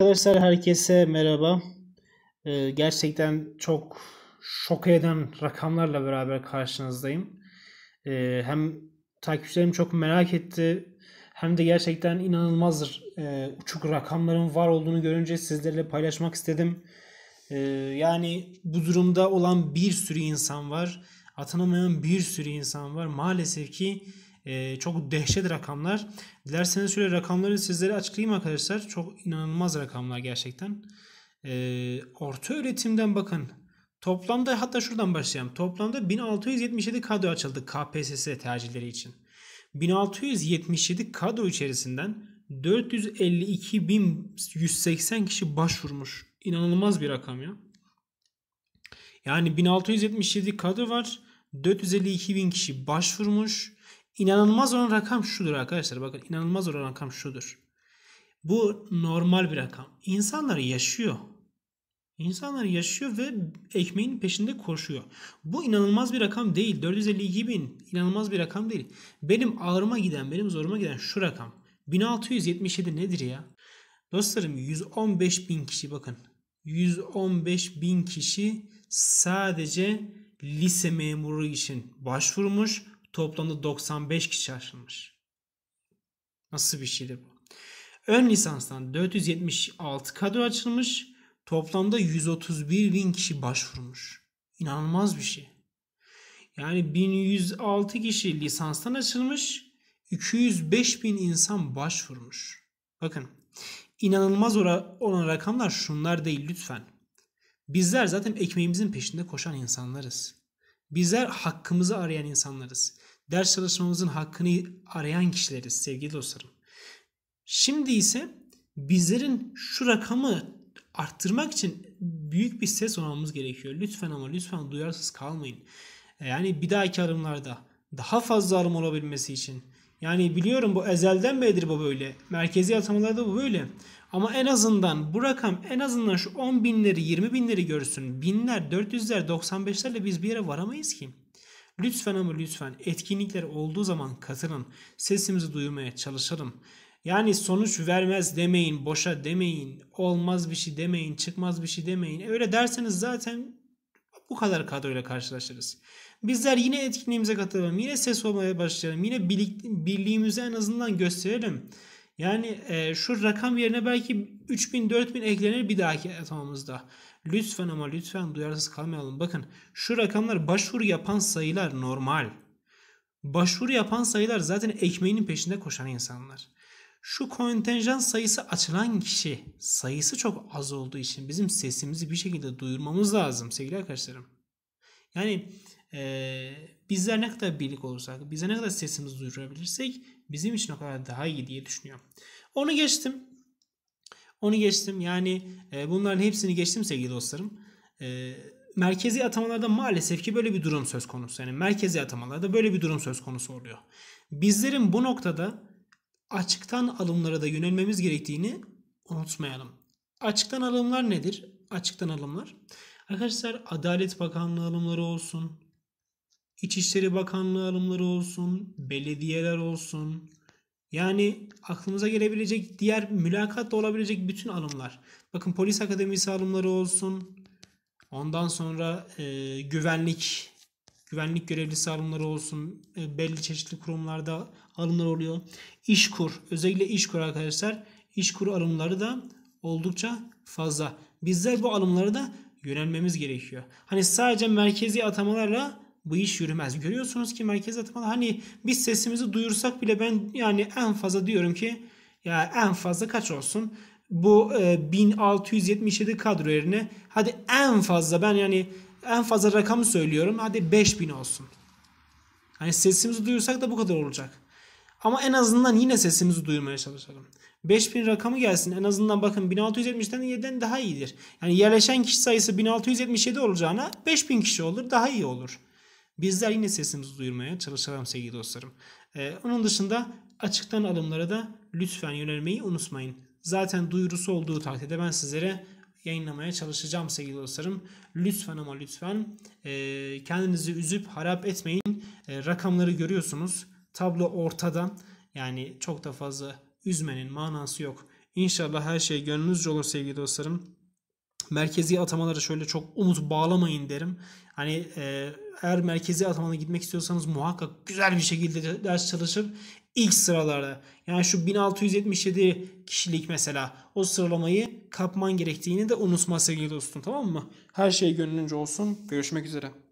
Arkadaşlar herkese merhaba. Ee, gerçekten çok şok eden rakamlarla beraber karşınızdayım. Ee, hem takipçilerim çok merak etti hem de gerçekten inanılmaz e, uçuk rakamların var olduğunu görünce sizlerle paylaşmak istedim. Ee, yani bu durumda olan bir sürü insan var. Atanamayan bir sürü insan var. Maalesef ki ee, çok dehşet rakamlar. Dilerseniz şöyle rakamları sizlere açıklayayım arkadaşlar. Çok inanılmaz rakamlar gerçekten. Ee, orta öğretimden bakın. Toplamda hatta şuradan başlayalım. Toplamda 1677 kadro açıldı KPSS tercihleri için. 1677 kadro içerisinden 452.180 kişi başvurmuş. İnanılmaz bir rakam ya. Yani 1677 kadro var. 452.000 kişi başvurmuş. İnanılmaz olan rakam şudur arkadaşlar. Bakın inanılmaz olan rakam şudur. Bu normal bir rakam. İnsanlar yaşıyor. İnsanlar yaşıyor ve ekmeğin peşinde koşuyor. Bu inanılmaz bir rakam değil. 452 bin inanılmaz bir rakam değil. Benim ağrıma giden, benim zoruma giden şu rakam. 1677 nedir ya? Dostlarım 115 bin kişi bakın. 115 bin kişi sadece lise memuru için başvurmuş Toplamda 95 kişi aşılmış. Nasıl bir şeydir bu? Ön lisanstan 476 kadro açılmış. Toplamda 131 bin kişi başvurmuş. İnanılmaz bir şey. Yani 1106 kişi lisanstan açılmış. 205 bin insan başvurmuş. Bakın inanılmaz olan rakamlar şunlar değil lütfen. Bizler zaten ekmeğimizin peşinde koşan insanlarız. Bizler hakkımızı arayan insanlarız. Ders çalışmamızın hakkını arayan kişileriz sevgili dostlarım. Şimdi ise bizlerin şu rakamı arttırmak için büyük bir ses olmamız gerekiyor. Lütfen ama lütfen duyarsız kalmayın. Yani bir dahaki arımlarda daha fazla alım olabilmesi için yani biliyorum bu ezelden beridir bu böyle. Merkezi atamalarda bu böyle. Ama en azından bu rakam en azından şu 10 binleri 20 binleri görsün. Binler, 400'ler, 95'lerle biz bir yere varamayız ki. Lütfen ama lütfen etkinlikler olduğu zaman katılın. Sesimizi duymaya çalışalım. Yani sonuç vermez demeyin, boşa demeyin, olmaz bir şey demeyin, çıkmaz bir şey demeyin. Öyle derseniz zaten bu kadar kadroyla karşılaşırız. Bizler yine etkinliğimize katılalım, yine ses olmaya başlayalım, yine birlik, birliğimizi en azından gösterelim. Yani e, şu rakam yerine belki 3000-4000 eklenir bir dahaki atamamızda. Lütfen ama lütfen duyarsız kalmayalım. Bakın şu rakamlar başvuru yapan sayılar normal. Başvuru yapan sayılar zaten ekmeğinin peşinde koşan insanlar. Şu kontenjan sayısı açılan kişi sayısı çok az olduğu için bizim sesimizi bir şekilde duyurmamız lazım sevgili arkadaşlarım. Yani e, bizler ne kadar birlik olursak, bize ne kadar sesimizi duyurabilirsek bizim için o kadar daha iyi diye düşünüyorum. Onu geçtim. Onu geçtim. Yani e, bunların hepsini geçtim sevgili dostlarım. E, merkezi atamalarda maalesef ki böyle bir durum söz konusu. Yani merkezi atamalarda böyle bir durum söz konusu oluyor. Bizlerin bu noktada açıktan alımlara da yönelmemiz gerektiğini unutmayalım. Açıktan alımlar nedir? Açıktan alımlar. Arkadaşlar Adalet Bakanlığı alımları olsun, İçişleri Bakanlığı alımları olsun, belediyeler olsun. Yani aklınıza gelebilecek diğer mülakat da olabilecek bütün alımlar. Bakın polis akademisi alımları olsun. Ondan sonra e, güvenlik güvenlik görevlisi alımları olsun, e, belli çeşitli kurumlarda alımlar oluyor. İşkur, özellikle işkur arkadaşlar, işkur alımları da oldukça fazla. Bizler bu alımları da yönelmemiz gerekiyor. Hani sadece merkezi atamalarla bu iş yürümez. Görüyorsunuz ki merkezi atamalar hani biz sesimizi duyursak bile ben yani en fazla diyorum ki ya en fazla kaç olsun? Bu e, 1677 kadro yerine hadi en fazla ben yani en fazla rakamı söylüyorum. Hadi 5000 olsun. Hani sesimizi duyursak da bu kadar olacak. Ama en azından yine sesimizi duyurmaya çalışalım. 5000 rakamı gelsin. En azından bakın 1670'ten 7'den daha iyidir. Yani yerleşen kişi sayısı 1677 olacağına 5000 kişi olur daha iyi olur. Bizler yine sesimizi duyurmaya çalışalım sevgili dostlarım. Ee, onun dışında açıktan alımlara da lütfen yönelmeyi unutmayın. Zaten duyurusu olduğu takdirde ben sizlere yayınlamaya çalışacağım sevgili dostlarım. Lütfen ama lütfen e, kendinizi üzüp harap etmeyin. E, rakamları görüyorsunuz. Tablo ortada. Yani çok da fazla üzmenin manası yok. İnşallah her şey gönlünüzce olur sevgili dostlarım. Merkezi atamalara şöyle çok umut bağlamayın derim. Hani e, eğer merkezi atamana gitmek istiyorsanız muhakkak güzel bir şekilde ders çalışıp ilk sıralarda. Yani şu 1677 kişilik mesela o sıralamayı kapman gerektiğini de unutma sevgili dostum tamam mı? Her şey gönlünce olsun. Görüşmek üzere.